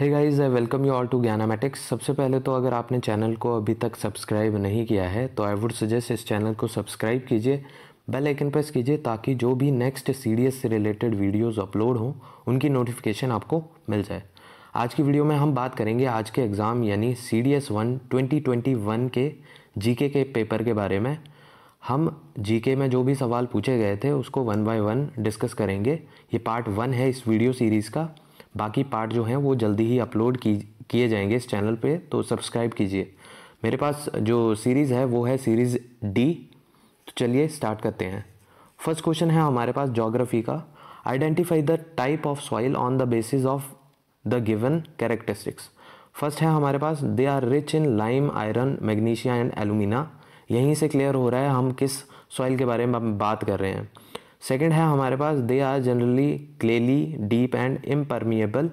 Hey guys I welcome you all to Gyanamatics सबसे पहले तो अगर आपने चैनल को अभी तक सब्सक्राइब नहीं किया है तो आई वुड सजेस्ट इस चैनल को सब्सक्राइब कीजिए बेल आइकन प्रेस कीजिए ताकि जो भी नेक्स्ट सीरीज से रिलेटेड वीडियोस अपलोड हों उनकी नोटिफिकेशन आपको मिल जाए आज की वीडियो में हम बात करेंगे आज के एग्ज़ाम यानी C D S one twenty twenty one के जी के पेपर के बारे में हम जी के में जो भी सवाल पूछे गए थे उसको वन बाय वन डिस्कस करेंगे ये पार्ट वन है इस वीडियो सीरीज़ का बाकी पार्ट जो हैं वो जल्दी ही अपलोड की किए जाएंगे इस चैनल पे तो सब्सक्राइब कीजिए मेरे पास जो सीरीज़ है वो है सीरीज़ डी तो चलिए स्टार्ट करते हैं फर्स्ट क्वेश्चन है हमारे पास जोग्राफी का identify the type of soil on the basis of the given characteristics first है हमारे पास they are rich in lime iron magnesia and alumina यहीं से क्लियर हो रहा है हम किस सॉइल के बारे में बात कर रहे हैं सेकेंड है हमारे पास they are generally clayey deep and impermeable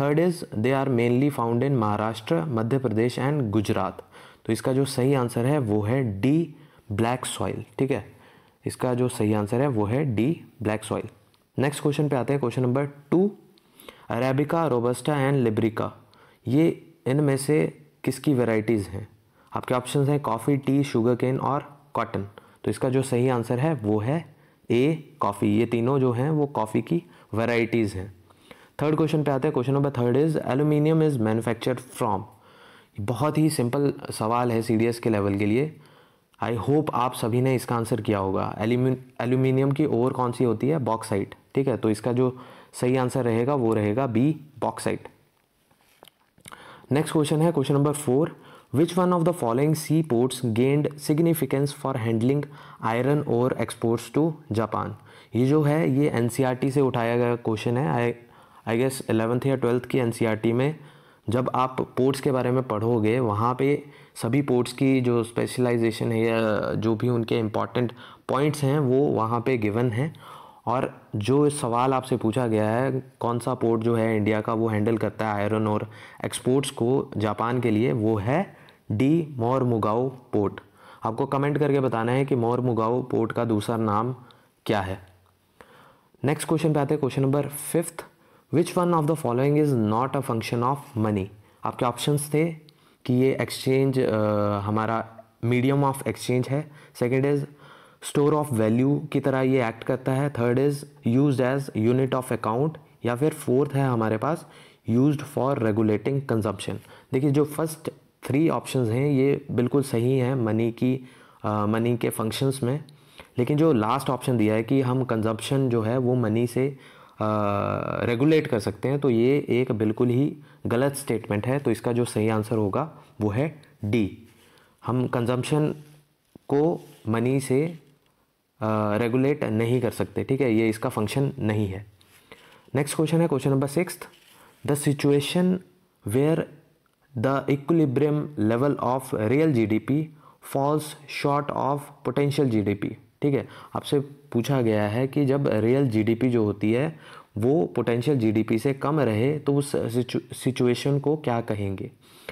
third is they are mainly found in Maharashtra Madhya Pradesh and Gujarat तो इसका जो सही आंसर है वो है डी ब्लैक सॉइल ठीक है इसका जो सही आंसर है वो है D black soil next question पे आते हैं question number two arabica robusta and liberica ये इनमें से किसकी वेराइटीज़ हैं आपके ऑप्शन हैं कॉफ़ी टी शुगर केन और कॉटन तो इसका जो सही आंसर है वो है ए कॉफ़ी ये तीनों जो हैं वो कॉफ़ी की वेराइटीज़ हैं थर्ड क्वेश्चन पे आते हैं question number third is aluminium is manufactured from बहुत ही सिंपल सवाल है सी के लेवल के लिए आई होप आप सभी ने इसका आंसर किया होगा एल्यूमिनियम की ओर कौन सी होती है बॉक्साइट ठीक है तो इसका जो सही आंसर रहेगा वो रहेगा बी बॉक्साइट नेक्स्ट क्वेश्चन है question number four Which one of the following ports gained significance for handling iron ore exports to Japan? ये जो है ये एन e से उठाया गया क्वेश्चन है आई आई गेस एलेवंथ या ट्वेल्थ की एन e में जब आप पोर्ट्स के बारे में पढ़ोगे वहाँ पे सभी पोर्ट्स की जो स्पेशलाइजेशन है या जो भी उनके इम्पॉर्टेंट पॉइंट्स हैं वो वहाँ पे गिवन हैं और जो सवाल आपसे पूछा गया है कौन सा पोर्ट जो है इंडिया का वो हैंडल करता है आयरन और एक्सपोर्ट्स को जापान के लिए वो है डी मोर मुगाओ पोर्ट आपको कमेंट करके बताना है कि मोर मुगाओ पोर्ट का दूसरा नाम क्या है नेक्स्ट क्वेश्चन पे आते हैं question number fifth which one of the following is not a function of money आपके ऑप्शंस थे कि ये एक्सचेंज हमारा मीडियम ऑफ एक्सचेंज है second is store of value की तरह ये एक्ट करता है third is use as unit of account या फिर फोर्थ है हमारे पास यूज फॉर रेगुलेटिंग कंजम्पशन देखिए जो फर्स्ट थ्री ऑप्शंस हैं ये बिल्कुल सही हैं मनी की मनी के फंक्शंस में लेकिन जो लास्ट ऑप्शन दिया है कि हम कंजप्शन जो है वो मनी से रेगुलेट कर सकते हैं तो ये एक बिल्कुल ही गलत स्टेटमेंट है तो इसका जो सही आंसर होगा वो है डी हम कंजम्पशन को मनी से रेगुलेट नहीं कर सकते ठीक है ये इसका फंक्शन नहीं है नेक्स्ट क्वेश्चन है question number six the situation where the equilibrium level of real GDP falls short of potential GDP ठीक है आपसे पूछा गया है कि जब रियल पी जो होती है वो पोटेंशियल पी से कम रहे तो उस सिचुएशन को क्या कहेंगे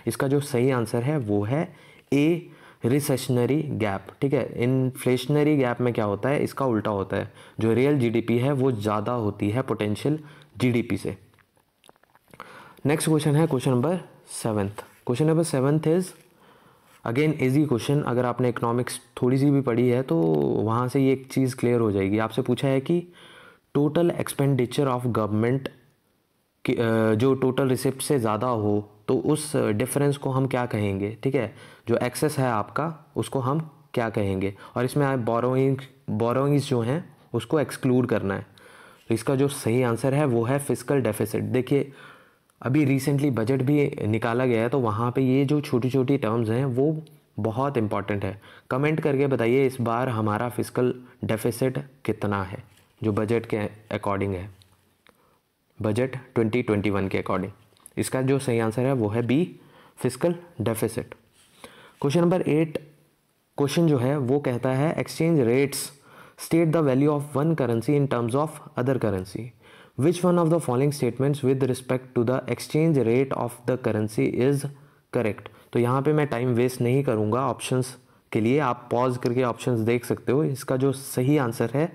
इसका जो सही आंसर है वो है ए रिसेशनरी गैप ठीक है इन्फ्लेशनरी गैप में क्या होता है इसका उल्टा होता है जो रियल जीडीपी है वो ज़्यादा होती है पोटेंशियल जीडीपी से नेक्स्ट क्वेश्चन है question number seventh question number seventh is again easy question अगर आपने इकोनॉमिक्स थोड़ी सी भी पढ़ी है तो वहाँ से ये एक चीज़ क्लियर हो जाएगी आपसे पूछा है कि टोटल एक्सपेंडिचर ऑफ गवर्नमेंट जो टोटल रिसिप्ट से ज़्यादा हो तो उस डिफरेंस को हम क्या कहेंगे ठीक है जो एक्सेस है आपका उसको हम क्या कहेंगे और इसमें आप बोरोइंग बोरोइंग्स जो हैं उसको एक्सक्लूड करना है तो इसका जो सही आंसर है वो है फिजिकल डेफिसिट देखिए अभी रिसेंटली बजट भी निकाला गया है तो वहाँ पे ये जो छोटी छोटी टर्म्स हैं वो बहुत इम्पॉर्टेंट है कमेंट करके बताइए इस बार हमारा फिजिकल डेफिसिट कितना है जो बजट के अकॉर्डिंग है बजट 2021 के अकॉर्डिंग इसका जो सही आंसर है वो है B physical deficit question number eight question जो है वो कहता है exchange rates state the value of one currency in terms of other currency which one of the following statements with respect to the exchange rate of the currency is correct तो यहाँ पे मैं time waste नहीं करूँगा options के लिए आप pause करके ऑप्शंस देख सकते हो इसका जो सही आंसर है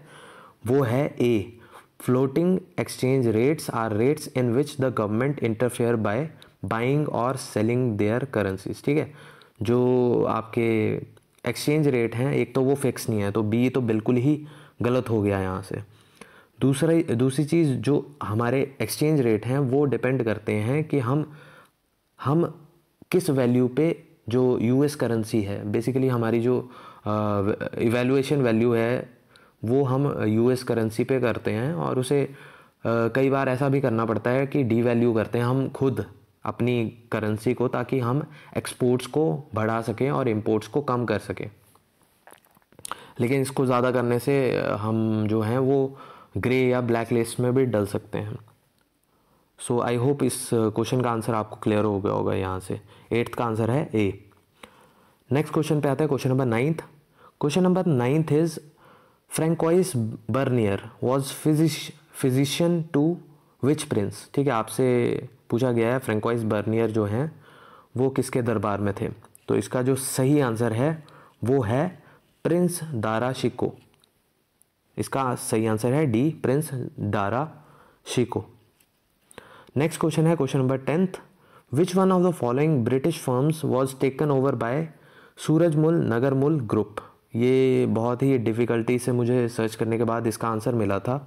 वो है A floating exchange rates are rates in which the government interfere by buying और सेलिंग देयर करेंसीज ठीक है जो आपके एक्सचेंज रेट हैं एक तो वो फिक्स नहीं है तो बी तो बिल्कुल ही गलत हो गया यहाँ से दूसरा दूसरी चीज़ जो हमारे एक्सचेंज रेट हैं वो डिपेंड करते हैं कि हम हम किस वैल्यू पे जो यूएस करेंसी है बेसिकली हमारी जो इवेल्यूशन वैल्यू है वो हम यूएस करेंसी पे करते हैं और उसे आ, कई बार ऐसा भी करना पड़ता है कि डी वैल्यू करते हैं हम खुद अपनी करेंसी को ताकि हम एक्सपोर्ट्स को बढ़ा सकें और इम्पोर्ट्स को कम कर सकें लेकिन इसको ज़्यादा करने से हम जो हैं वो ग्रे या ब्लैक लिस्ट में भी डल सकते हैं सो आई होप इस क्वेश्चन uh, का आंसर आपको क्लियर हो गया होगा यहाँ से एट्थ का आंसर है ए नेक्स्ट क्वेश्चन पे आता है question number ninth question number ninth is Francois Bernier was फिजिश फिजिशियन टू विच प्रिंस ठीक है आपसे पूछा गया है फ्रेंकोइस बर्नियर जो हैं वो किसके दरबार में थे तो इसका जो सही आंसर है वो है प्रिंस दारा शिको इसका सही आंसर है D prince Dara Shikoh next question है question number tenth which one of the following British firms was taken over by Surajmull Nagarmull group ये बहुत ही डिफ़िकल्टी से मुझे सर्च करने के बाद इसका आंसर मिला था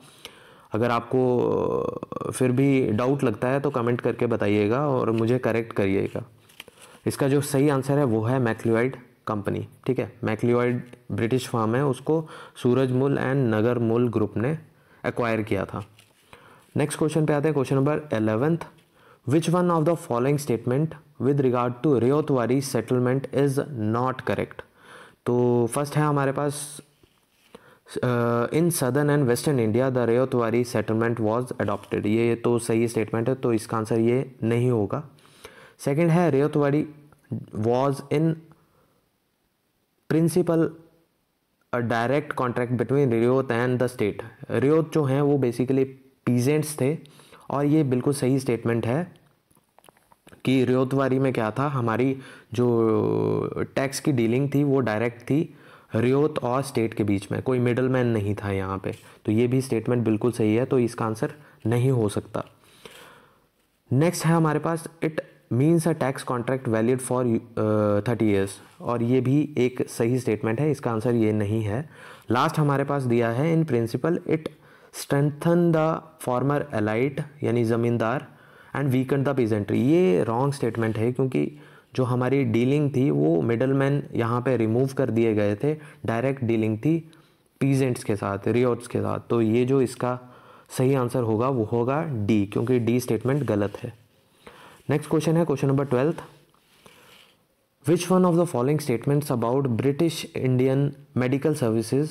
अगर आपको फिर भी डाउट लगता है तो कमेंट करके बताइएगा और मुझे करेक्ट करिएगा इसका जो सही आंसर है वो है मैक्लुआइड कंपनी ठीक है मैक्लियोइड ब्रिटिश फार्म है उसको सूरजमुल एंड नगरमुल ग्रुप ने एक्वायर किया था नेक्स्ट क्वेश्चन पे आते हैं question number eleventh which one of the following statement with regard to Ryotwari settlement is not correct तो फर्स्ट है हमारे पास in southern and western India the Ryotwari settlement was adopted ये तो सही स्टेटमेंट है तो इसका आंसर ये नहीं होगा सेकेंड है Ryotwari was in principle direct contract between ryot and the state ryot जो हैं वो बेसिकली पीजेंट्स थे और ये बिल्कुल सही स्टेटमेंट है कि रियोतवारी में क्या था हमारी जो टैक्स की डीलिंग थी वो डायरेक्ट थी रियोत और स्टेट के बीच में कोई मिडल मैन नहीं था यहाँ पे तो ये भी स्टेटमेंट बिल्कुल सही है तो इसका आंसर नहीं हो सकता नेक्स्ट है हमारे पास it means a tax contract valid for thirty years और ये भी एक सही स्टेटमेंट है इसका आंसर ये नहीं है लास्ट हमारे पास दिया है in principle it strengthen the former elite यानी zamindar and weaken the peasantry ये रॉन्ग स्टेटमेंट है क्योंकि जो हमारी डीलिंग थी वो मिडल मैन यहाँ पर रिमूव कर दिए गए थे डायरेक्ट डीलिंग थी पीजेंट्स के साथ रियोट्स के साथ तो ये जो इसका सही आंसर होगा वो होगा डी क्योंकि डी स्टेटमेंट गलत है नेक्स्ट क्वेश्चन है question number twelfth which one of the following statements about British Indian medical services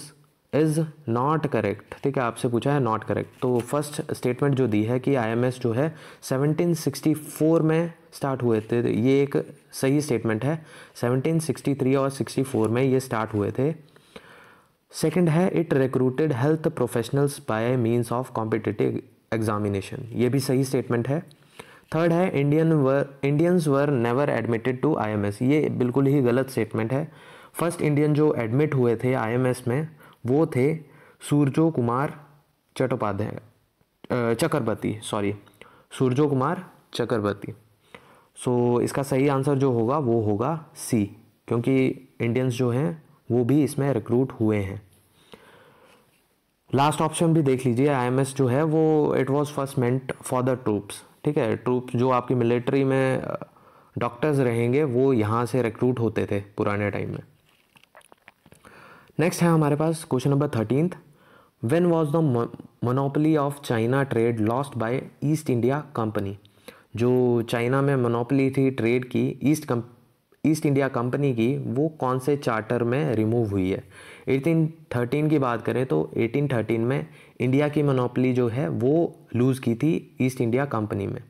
is not correct ठीक है आपसे पूछा है नॉट करेक्ट तो फर्स्ट स्टेटमेंट जो दी है कि आईएमएस जो है 1764 में स्टार्ट हुए थे ये एक सही स्टेटमेंट है 1763 और 64 में ये स्टार्ट हुए थे सेकंड है it recruited health professionals by means of competitive examination ये भी सही स्टेटमेंट है थर्ड है Indian were Indians were never admitted to IMS ये बिल्कुल ही गलत स्टेटमेंट है फर्स्ट इंडियन जो एडमिट हुए थे आईएमएस में वो थे सूर्यो कुमार चट्टोपाध्याय चक्रवर्ती सॉरी सूर्यो कुमार चक्रवर्ती सो so, इसका सही आंसर जो होगा वो होगा सी क्योंकि इंडियंस जो हैं वो भी इसमें रिक्रूट हुए हैं लास्ट ऑप्शन भी देख लीजिए आईएमएस जो है वो it was first meant for the troops ठीक है ट्रूप जो आपकी मिलिट्री में डॉक्टर्स रहेंगे वो यहाँ से रिक्रूट होते थे पुराने टाइम में नेक्स्ट है हमारे पास question number thirteen when was the monopoly of China trade lost by East India company जो चाइना में मोनोपली थी ट्रेड की ईस्ट कम ईस्ट इंडिया कंपनी की वो कौन से चार्टर में रिमूव हुई है 1813 की बात करें तो 1813 में इंडिया की मोनोपली जो है वो लूज़ की थी ईस्ट इंडिया कंपनी में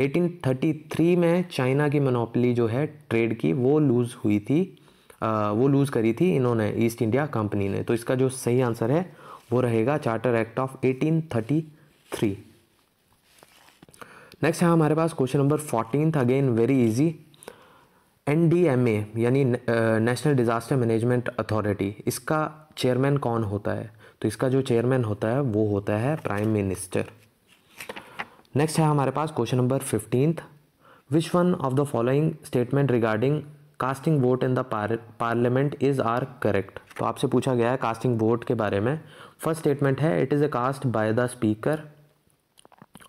1833 में चाइना की मोनोपली जो है ट्रेड की वो लूज़ हुई थी आ, वो लूज़ करी थी इन्होंने ईस्ट इंडिया कंपनी ने तो इसका जो सही आंसर है वो रहेगा चार्टर एक्ट ऑफ 1833 नेक्स्ट है हमारे पास question number fourteen again very easy N यानी नेशनल डिज़ास्टर मैनेजमेंट अथॉरिटी इसका चेयरमैन कौन होता है तो इसका जो चेयरमैन होता है वो होता है प्राइम मिनिस्टर नेक्स्ट है हमारे पास question number fifteenth which one of the following statement regarding casting vote in the parliament is are correct तो आपसे पूछा गया है कास्टिंग वोट के बारे में फर्स्ट स्टेटमेंट है it is a cast by the speaker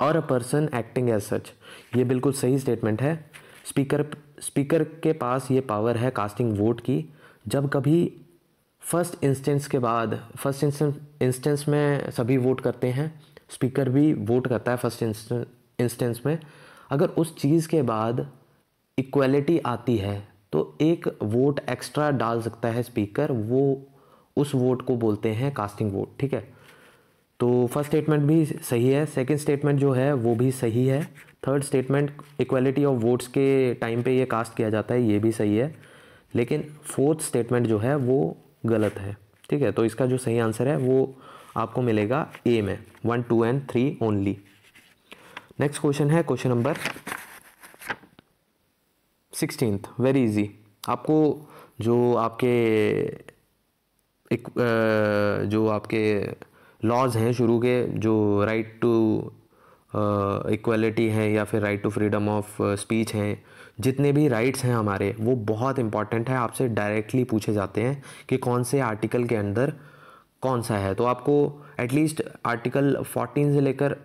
और a person acting as such ये बिल्कुल सही स्टेटमेंट है स्पीकर स्पीकर के पास ये पावर है कास्टिंग वोट की जब कभी फर्स्ट इंस्टेंस के बाद फर्स्ट इंस्टेंस में सभी वोट करते हैं स्पीकर भी वोट करता है फर्स्ट इंस्टेंस में अगर उस चीज़ के बाद इक्वलिटी आती है तो एक वोट एक्स्ट्रा डाल सकता है स्पीकर वो उस वोट को बोलते हैं कास्टिंग वोट ठीक है तो फर्स्ट स्टेटमेंट भी सही है सेकंड स्टेटमेंट जो है वो भी सही है third statement equality of votes के टाइम पे ये कास्ट किया जाता है ये भी सही है लेकिन फोर्थ स्टेटमेंट जो है वो गलत है ठीक है तो इसका जो सही आंसर है वो आपको मिलेगा ए में one two and three only next question है question number sixteen very easy आपको जो आपके एक जो आपके लॉज हैं शुरू के जो राइट टू इक्वलिटी हैं या फिर right to freedom of speech हैं जितने भी राइट्स हैं हमारे वो बहुत इंपॉर्टेंट है आपसे डायरेक्टली पूछे जाते हैं कि कौन से आर्टिकल के अंदर कौन सा है तो आपको एटलीस्ट आर्टिकल 14 से लेकर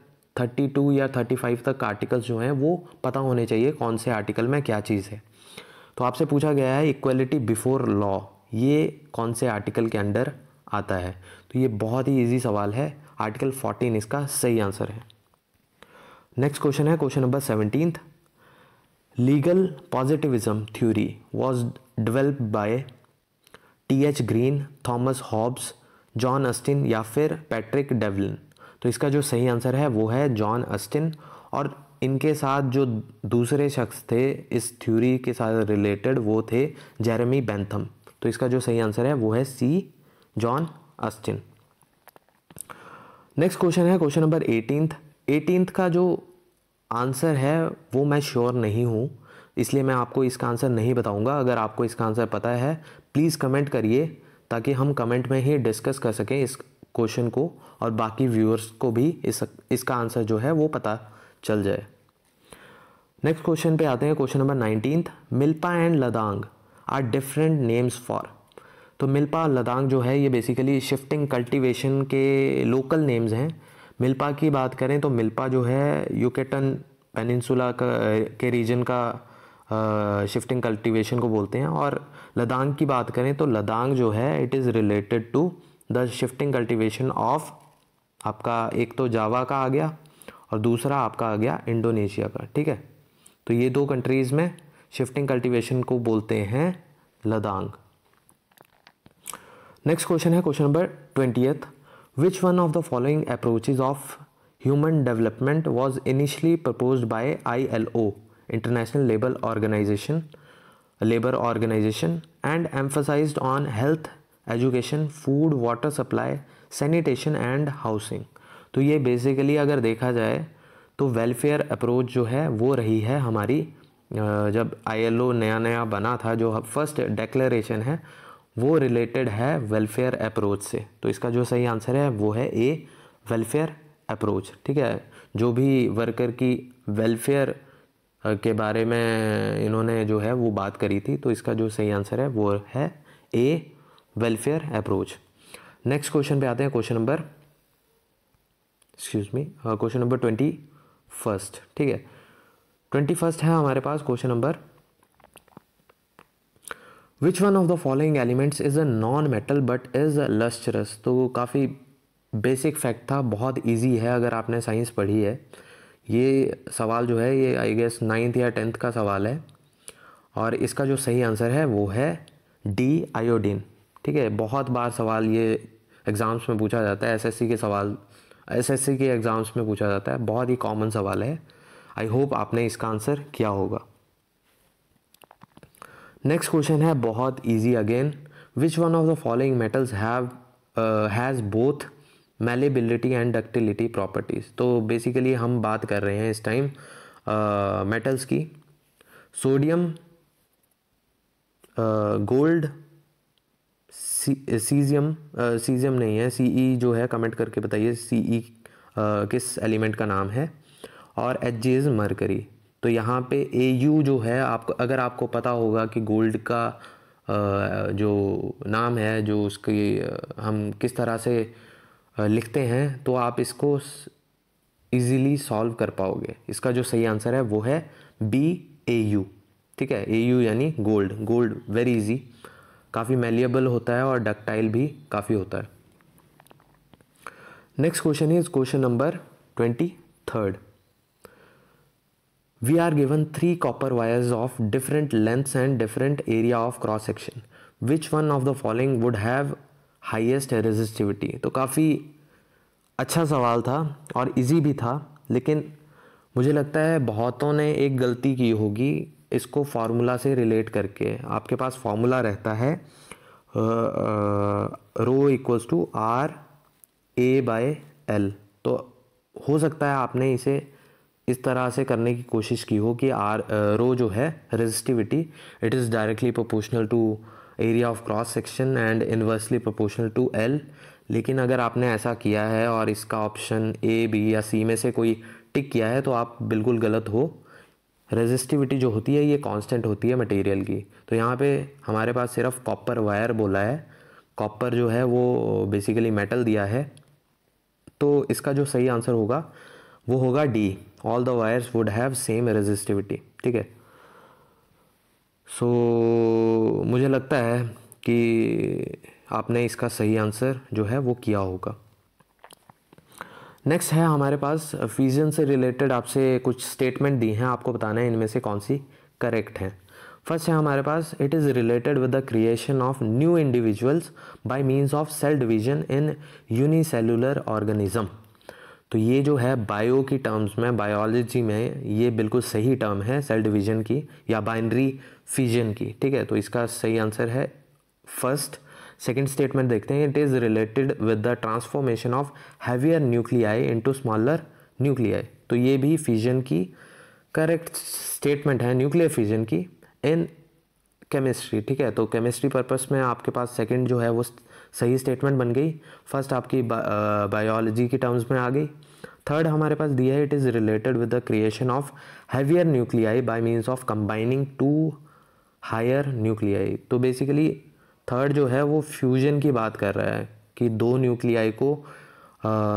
32 या 35 तक आर्टिकल्स जो हैं वो पता होने चाहिए कौन से आर्टिकल में क्या चीज़ है तो आपसे पूछा गया है इक्वलिटी बिफोर लॉ ये कौन से आर्टिकल के अंडर आता है तो ये बहुत ही ईजी सवाल है आर्टिकल 14 इसका सही आंसर है नेक्स्ट क्वेश्चन है question number seventeen legal positivism theory was developed by T H Green Thomas Hobbes John Austin या फिर पैट्रिक डेवलिन तो इसका जो सही आंसर है वो है जॉन अस्टिन और इनके साथ जो दूसरे शख्स थे इस थ्योरी के साथ रिलेटेड वो थे जेरेमी बेंथम तो इसका जो सही आंसर है वो है C John Austin next question है क्वेश्चन नंबर एटीनथ एटीनथ का जो आंसर है वो मैं श्योर नहीं हूँ इसलिए मैं आपको इसका आंसर नहीं बताऊँगा अगर आपको इसका आंसर पता है प्लीज़ कमेंट करिए ताकि हम कमेंट में ही डिस्कस कर सकें इस क्वेश्चन को और बाकी व्यूअर्स को भी इस इसका आंसर जो है वो पता चल जाए नेक्स्ट क्वेश्चन पे आते हैं question number nineteen milpa and ladang are different names for तो मिल्पा लदांग जो है ये बेसिकली शिफ्टिंग कल्टीवेशन के लोकल नेम्स हैं मिल्पा की बात करें तो मिल्पा जो है यूकेटन पेनिनसुला के रीजन का शिफ्टिंग कल्टीवेशन को बोलते हैं और लदांग की बात करें तो लदांग जो है it is related to the shifting cultivation of आपका एक तो जावा का आ गया और दूसरा आपका आ गया इंडोनेशिया का ठीक है तो ये दो कंट्रीज़ में शिफ्टिंग कल्टीवेशन को बोलते हैं लदांग नेक्स्ट क्वेश्चन है question number eighth Which one of the following approaches of human development was initially proposed by ILO, International Labour Organization, Labour Organization, and emphasized on health, education, food, water supply, sanitation and housing. तो ये basically अगर देखा जाए तो welfare approach जो है वो रही है हमारी जब आईएलओ नया नया बना था जो फर्स्ट डेक्लेरेशन है वो रिलेटेड है वेलफेयर अप्रोच से तो इसका जो सही आंसर है वो है ए वेलफेयर अप्रोच ठीक है जो भी वर्कर की वेलफेयर के बारे में इन्होंने जो है वो बात करी थी तो इसका जो सही आंसर है वो है A welfare approach next question पे आते हैं question number excuse me question number twenty first ठीक है ट्वेंटी फर्स्ट है हमारे पास question number which one of the following elements is a non metal but is lustrous तो काफ़ी बेसिक फैक्ट था बहुत ईजी है अगर आपने साइंस पढ़ी है ये सवाल जो है ये आई गेस नाइन्थ या टेंथ का सवाल है और इसका जो सही आंसर है वो है डी आयोडीन ठीक है बहुत बार सवाल ये एग्ज़ाम्स में पूछा जाता है एसएससी के सवाल एसएससी के एग्ज़ाम्स में पूछा जाता है बहुत ही कॉमन सवाल है आई होप आपने इसका आंसर किया होगा नेक्स्ट क्वेश्चन है बहुत easy again which one of the following metals have has both malleability and ductility properties तो बेसिकली हम बात कर रहे हैं इस टाइम मेटल्स uh, की सोडियम गोल्ड सीजियम सीजियम नहीं है सी ई e जो है कमेंट करके बताइए सी ई e, uh, किस एलिमेंट का नाम है और एच जी इज़ मरकरी तो यहाँ पे ए यू जो है आपको अगर आपको पता होगा कि गोल्ड का जो नाम है जो उसकी हम किस तरह से लिखते हैं तो आप इसको इजीली सॉल्व कर पाओगे इसका जो सही आंसर है वो है बी ए यू ठीक है ए यू यानी गोल्ड गोल्ड वेरी इजी काफ़ी मेलिएबल होता है और डक्टाइल भी काफ़ी होता है next question is question number twenty third we are given three copper wires of different lengths and different area of cross section which one of the following would have highest resistivity तो काफ़ी अच्छा सवाल था और easy भी था लेकिन मुझे लगता है बहुतों ने एक गलती की होगी इसको फार्मूला से रिलेट करके आपके पास फार्मूला रहता है rho equals to R A by L तो हो सकता है आपने इसे इस तरह से करने की कोशिश की हो कि आर रो जो है resistivity it is directly proportional to area of cross section and inversely proportional to L लेकिन अगर आपने ऐसा किया है और इसका ऑप्शन ए बी या सी में से कोई टिक किया है तो आप बिल्कुल गलत हो रेजिस्टिविटी जो होती है ये कांस्टेंट होती है मटेरियल की तो यहाँ पे हमारे पास सिर्फ कॉपर वायर बोला है कॉपर जो है वो बेसिकली मेटल दिया है तो इसका जो सही आंसर होगा वो होगा D all the wires would have same resistivity ठीक है सो so, मुझे लगता है कि आपने इसका सही आंसर जो है वो किया होगा नेक्स्ट है हमारे पास फ्यूज़न से रिलेटेड आपसे कुछ स्टेटमेंट दी हैं आपको बताना है इनमें से कौन सी करेक्ट हैं फर्स्ट है हमारे पास it is related with the creation of new individuals by means of cell division in unicellular organism तो ये जो है बायो की टर्म्स में बायोलॉजी में ये बिल्कुल सही टर्म है सेल डिवीजन की या बाइनरी फिजन की ठीक है तो इसका सही आंसर है फर्स्ट सेकेंड स्टेटमेंट देखते हैं it is related with the transformation of heavier nuclei into smaller nuclei तो ये भी फिजन की करेक्ट स्टेटमेंट है न्यूक्लियर फिजन की इन केमिस्ट्री ठीक है तो केमिस्ट्री पर्पज में आपके पास सेकेंड जो है वो सही स्टेटमेंट बन गई फर्स्ट आपकी बायोलॉजी uh, की टर्म्स में आ गई थर्ड हमारे पास दिया है it is related with the creation of heavier nuclei by means of combining two higher nuclei तो बेसिकली थर्ड जो है वो फ्यूजन की बात कर रहा है कि दो न्यूक्लियाई को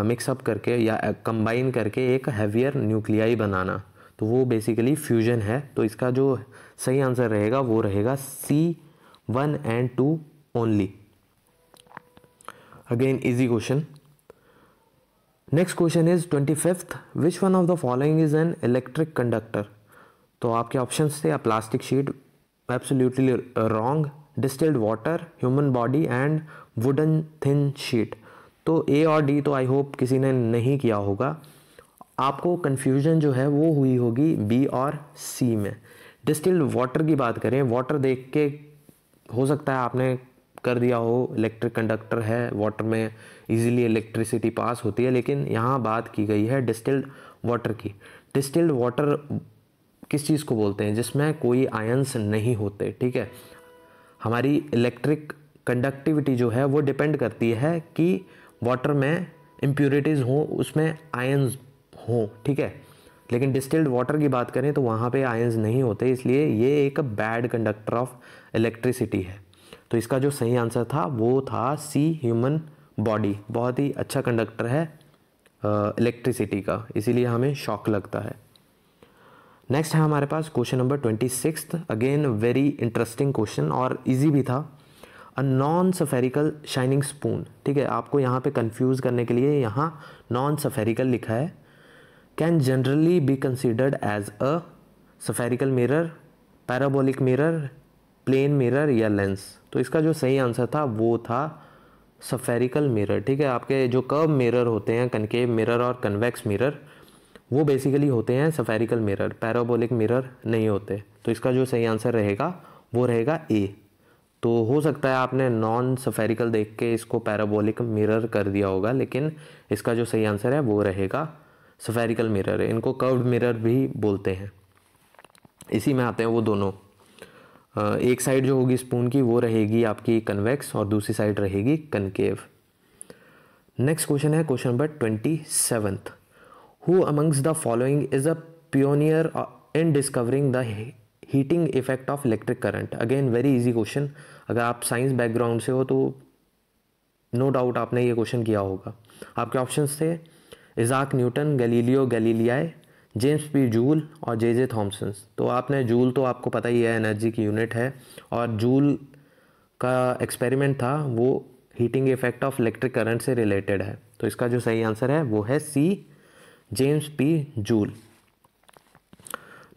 मिक्सअप uh, करके या कंबाइन करके एक हैवियर न्यूक्लियाई बनाना तो वो बेसिकली फ्यूजन है तो इसका जो सही आंसर रहेगा वो रहेगा C one and two only again easy question next question is twenty fifth which one of the following is an electric conductor तो आपके ऑप्शन थे या plastic sheet absolutely wrong distilled water human body and wooden thin sheet तो A और D तो I hope किसी ने नहीं किया होगा आपको कन्फ्यूजन जो है वो हुई होगी बी और सी में डिस्टिल्ड वाटर की बात करें वाटर देख के हो सकता है आपने कर दिया हो इलेक्ट्रिक कंडक्टर है वाटर में इजीली इलेक्ट्रिसिटी पास होती है लेकिन यहाँ बात की गई है डिस्टिल्ड वाटर की डिस्टिल्ड वाटर किस चीज़ को बोलते हैं जिसमें कोई आयंस नहीं होते ठीक है हमारी इलेक्ट्रिक कंडक्टिविटी जो है वो डिपेंड करती है कि वाटर में इम्प्योरिटीज़ हों उसमें आयंस हों ठीक है लेकिन डिस्टिल्ड वाटर की बात करें तो वहाँ पे आयंस नहीं होते इसलिए ये एक बैड कंडक्टर ऑफ इलेक्ट्रिसिटी है तो इसका जो सही आंसर था वो था सी ह्यूमन बॉडी बहुत ही अच्छा कंडक्टर है इलेक्ट्रिसिटी का इसीलिए हमें शॉक लगता है नेक्स्ट है हमारे पास question number twenty six again very interesting question और इजी भी था a non spherical shining spoon ठीक है आपको यहाँ पे कंफ्यूज करने के लिए यहाँ नॉन सफेरिकल लिखा है can generally be considered as a spherical mirror parabolic mirror plane mirror या लेंस तो इसका जो सही आंसर था वो था सफेरिकल मिरर ठीक है आपके जो कर्व मिरर होते हैं कनकेव मिरर और कन्वेक्स मिरर वो बेसिकली होते हैं सफेरिकल मिरर पैराबोलिक मिरर नहीं होते तो इसका जो सही आंसर रहेगा वो रहेगा ए तो हो सकता है आपने नॉन सफेरिकल देख के इसको पैराबोलिक मिरर कर दिया होगा लेकिन इसका जो सही आंसर है वो रहेगा सफेरिकल मिरर इनको कर्व्ड मिरर भी बोलते हैं इसी में आते हैं वो दोनों एक साइड जो होगी स्पून की वो रहेगी आपकी कन्वेक्स और दूसरी साइड रहेगी कनकेव नेक्स्ट क्वेश्चन है question number twenty seventh who amongst the following is a pioneer in discovering the heating effect of electric current again very easy question अगर आप साइंस बैकग्राउंड से हो तो नो no डाउट आपने ये question किया होगा आपके ऑप्शन थे Isaac Newton Galileo Galilei James P Joule और जे जे थॉम्सन तो आपने जूल तो आपको पता ही है एनर्जी की यूनिट है और जूल का एक्सपेरिमेंट था वो heating effect of electric current से रिलेटेड है तो इसका जो सही आंसर है वो है C James P Joule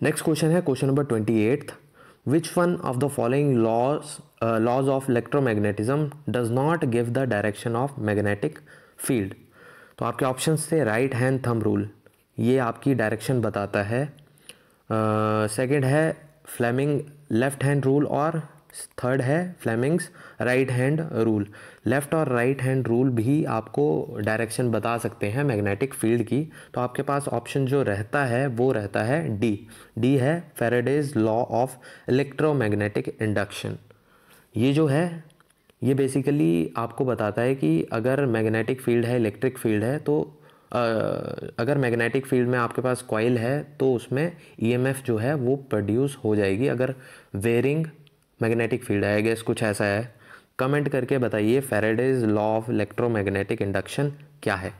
next question है question number twenty eight which one of the following laws laws of electro electromagnetism does not give the direction of magnetic field तो आपके ऑप्शन थे राइट हैंड थंब रूल ये आपकी direction बताता है second है Fleming left hand rule और third है Fleming's right hand rule left और राइट हैंड रूल भी आपको डायरेक्शन बता सकते हैं मैग्नेटिक फील्ड की तो आपके पास ऑप्शन जो रहता है वो रहता है डी डी है Faraday's law of electromagnetic induction ये जो है ये बेसिकली आपको बताता है कि अगर मैग्नेटिक फील्ड है इलेक्ट्रिक फील्ड है तो अगर मैग्नेटिक फील्ड में आपके पास कॉयल है तो उसमें ईएमएफ e जो है वो प्रोड्यूस हो जाएगी अगर varying magnetic field I guess कुछ ऐसा है कमेंट करके बताइए Faraday's law of electromagnetic induction क्या है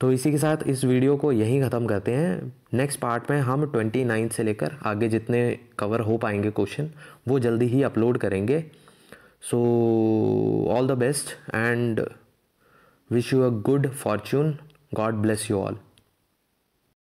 तो इसी के साथ इस वीडियो को यहीं ख़त्म करते हैं नेक्स्ट पार्ट में हम ट्वेंटी से लेकर आगे जितने कवर हो पाएंगे क्वेश्चन वो जल्दी ही अपलोड करेंगे so all the best and Wish you a good fortune. God bless you all.